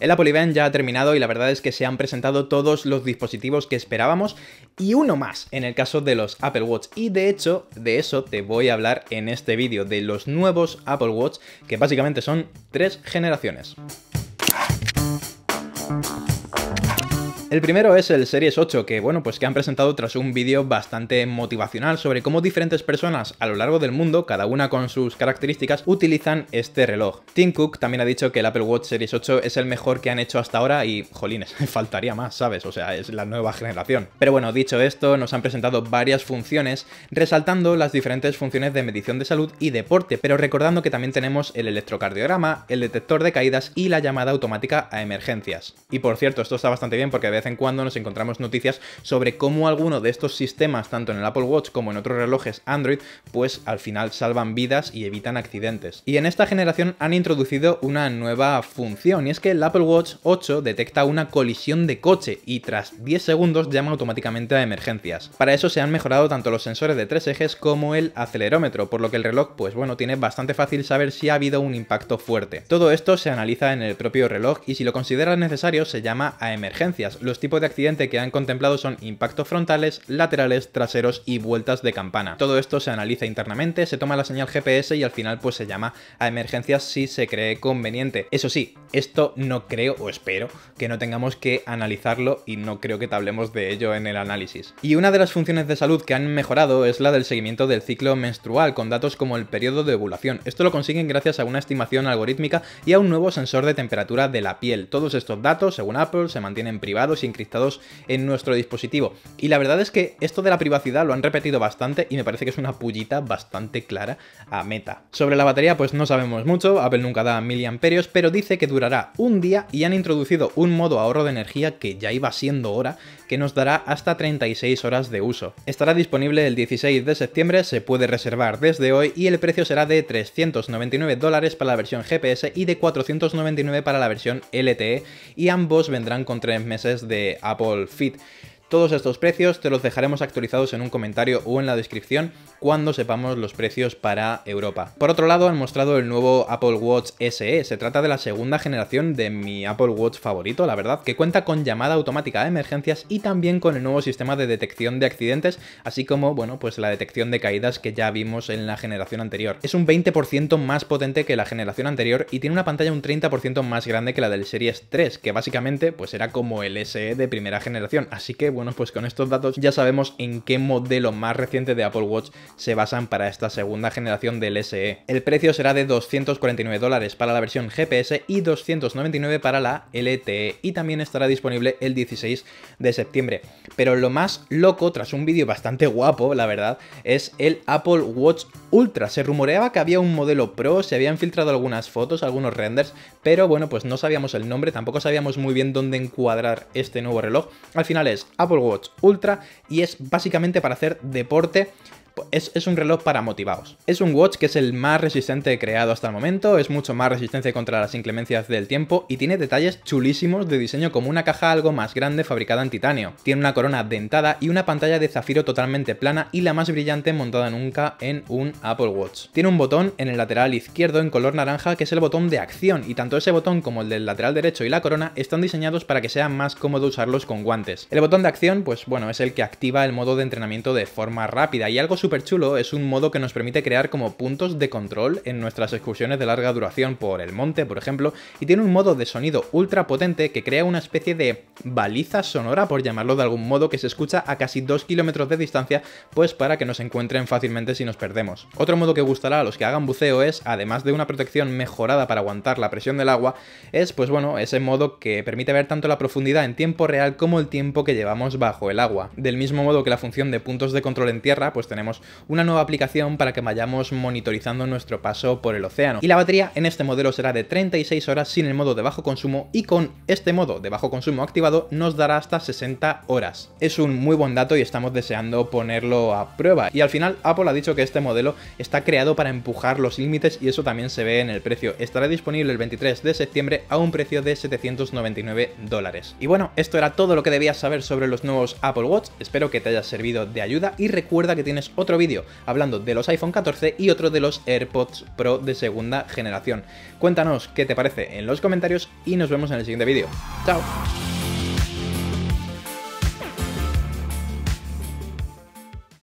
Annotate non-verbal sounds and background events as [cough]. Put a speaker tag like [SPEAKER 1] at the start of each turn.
[SPEAKER 1] El Apple Event ya ha terminado y la verdad es que se han presentado todos los dispositivos que esperábamos y uno más en el caso de los Apple Watch. Y de hecho, de eso te voy a hablar en este vídeo, de los nuevos Apple Watch, que básicamente son tres generaciones. El primero es el Series 8, que bueno, pues que han presentado tras un vídeo bastante motivacional sobre cómo diferentes personas a lo largo del mundo, cada una con sus características, utilizan este reloj. Tim Cook también ha dicho que el Apple Watch Series 8 es el mejor que han hecho hasta ahora y, jolines, [laughs] faltaría más, ¿sabes? O sea, es la nueva generación. Pero bueno, dicho esto, nos han presentado varias funciones, resaltando las diferentes funciones de medición de salud y deporte, pero recordando que también tenemos el electrocardiograma, el detector de caídas y la llamada automática a emergencias. Y por cierto, esto está bastante bien porque a veces en cuando nos encontramos noticias sobre cómo alguno de estos sistemas, tanto en el Apple Watch como en otros relojes Android, pues al final salvan vidas y evitan accidentes. Y en esta generación han introducido una nueva función, y es que el Apple Watch 8 detecta una colisión de coche y tras 10 segundos llama automáticamente a emergencias. Para eso se han mejorado tanto los sensores de tres ejes como el acelerómetro, por lo que el reloj, pues bueno, tiene bastante fácil saber si ha habido un impacto fuerte. Todo esto se analiza en el propio reloj y si lo consideras necesario se llama a emergencias los tipos de accidente que han contemplado son impactos frontales, laterales, traseros y vueltas de campana. Todo esto se analiza internamente, se toma la señal GPS y al final pues se llama a emergencias si se cree conveniente. Eso sí, esto no creo o espero que no tengamos que analizarlo y no creo que hablemos de ello en el análisis. Y una de las funciones de salud que han mejorado es la del seguimiento del ciclo menstrual con datos como el periodo de ovulación. Esto lo consiguen gracias a una estimación algorítmica y a un nuevo sensor de temperatura de la piel. Todos estos datos, según Apple, se mantienen privados encriptados en nuestro dispositivo. Y la verdad es que esto de la privacidad lo han repetido bastante y me parece que es una pullita bastante clara a Meta. Sobre la batería pues no sabemos mucho, Apple nunca da miliamperios, pero dice que durará un día y han introducido un modo ahorro de energía que ya iba siendo hora, que nos dará hasta 36 horas de uso. Estará disponible el 16 de septiembre, se puede reservar desde hoy y el precio será de 399 dólares para la versión GPS y de 499 para la versión LTE y ambos vendrán con 3 meses de Apple Fit. Todos estos precios te los dejaremos actualizados en un comentario o en la descripción cuando sepamos los precios para Europa. Por otro lado, han mostrado el nuevo Apple Watch SE. Se trata de la segunda generación de mi Apple Watch favorito, la verdad, que cuenta con llamada automática de emergencias y también con el nuevo sistema de detección de accidentes, así como, bueno, pues la detección de caídas que ya vimos en la generación anterior. Es un 20% más potente que la generación anterior y tiene una pantalla un 30% más grande que la del Series 3, que básicamente pues era como el SE de primera generación, así que bueno, pues con estos datos ya sabemos en qué modelo más reciente de Apple Watch se basan para esta segunda generación del SE. El precio será de 249 dólares para la versión GPS y 299 para la LTE y también estará disponible el 16 de septiembre. Pero lo más loco, tras un vídeo bastante guapo, la verdad, es el Apple Watch Ultra. Se rumoreaba que había un modelo Pro, se habían filtrado algunas fotos, algunos renders, pero bueno, pues no sabíamos el nombre, tampoco sabíamos muy bien dónde encuadrar este nuevo reloj. Al final es Apple Watch Ultra y es básicamente para hacer deporte es, un reloj para motivados. Es un watch que es el más resistente creado hasta el momento, es mucho más resistente contra las inclemencias del tiempo y tiene detalles chulísimos de diseño como una caja algo más grande fabricada en titanio. Tiene una corona dentada y una pantalla de zafiro totalmente plana y la más brillante montada nunca en un Apple Watch. Tiene un botón en el lateral izquierdo en color naranja que es el botón de acción y tanto ese botón como el del lateral derecho y la corona están diseñados para que sea más cómodo usarlos con guantes. El botón de acción, pues bueno, es el que activa el modo de entrenamiento de forma rápida y algo super chulo, es un modo que nos permite crear como puntos de control en nuestras excursiones de larga duración por el monte, por ejemplo, y tiene un modo de sonido ultra potente que crea una especie de baliza sonora, por llamarlo de algún modo, que se escucha a casi 2 kilómetros de distancia, pues para que nos encuentren fácilmente si nos perdemos. Otro modo que gustará a los que hagan buceo es, además de una protección mejorada para aguantar la presión del agua, es pues bueno, ese modo que permite ver tanto la profundidad en tiempo real como el tiempo que llevamos bajo el agua. Del mismo modo que la función de puntos de control en tierra, pues tenemos una nueva aplicación para que vayamos monitorizando nuestro paso por el océano. Y la batería en este modelo será de 36 horas sin el modo de bajo consumo y con este modo de bajo consumo activado nos dará hasta 60 horas. Es un muy buen dato y estamos deseando ponerlo a prueba. Y al final Apple ha dicho que este modelo está creado para empujar los límites y eso también se ve en el precio. Estará disponible el 23 de septiembre a un precio de 799 dólares. Y bueno, esto era todo lo que debías saber sobre los nuevos Apple Watch. Espero que te haya servido de ayuda y recuerda que tienes otro otro vídeo hablando de los iPhone 14 y otro de los AirPods Pro de segunda generación. Cuéntanos qué te parece en los comentarios y nos vemos en el siguiente vídeo. ¡Chao!